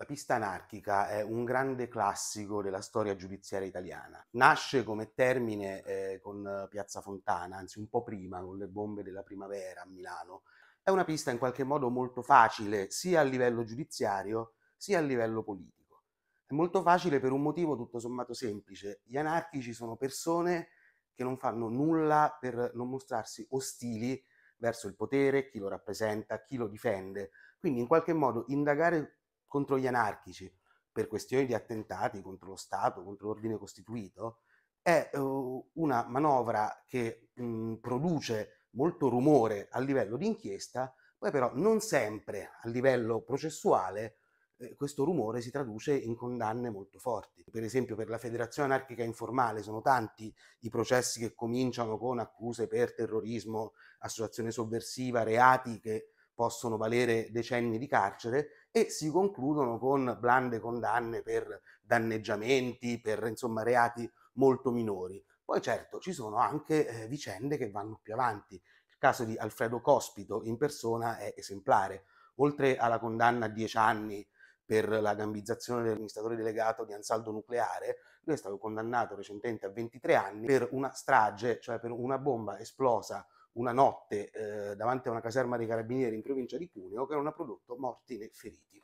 La pista anarchica è un grande classico della storia giudiziaria italiana. Nasce come termine eh, con eh, Piazza Fontana, anzi un po' prima, con le bombe della primavera a Milano. È una pista in qualche modo molto facile sia a livello giudiziario sia a livello politico. È molto facile per un motivo tutto sommato semplice. Gli anarchici sono persone che non fanno nulla per non mostrarsi ostili verso il potere, chi lo rappresenta, chi lo difende. Quindi in qualche modo indagare contro gli anarchici per questioni di attentati contro lo Stato, contro l'ordine costituito, è uh, una manovra che mh, produce molto rumore a livello di inchiesta, poi però non sempre a livello processuale eh, questo rumore si traduce in condanne molto forti. Per esempio per la Federazione Anarchica Informale sono tanti i processi che cominciano con accuse per terrorismo, associazione sovversiva, reati che possono valere decenni di carcere e si concludono con blande condanne per danneggiamenti, per insomma reati molto minori. Poi certo ci sono anche eh, vicende che vanno più avanti. Il caso di Alfredo Cospito in persona è esemplare. Oltre alla condanna a 10 anni per la gambizzazione dell'amministratore delegato di Ansaldo Nucleare, lui è stato condannato recentemente a 23 anni per una strage, cioè per una bomba esplosa una notte eh, davanti a una caserma dei carabinieri in provincia di Cuneo che non ha prodotto morti né feriti.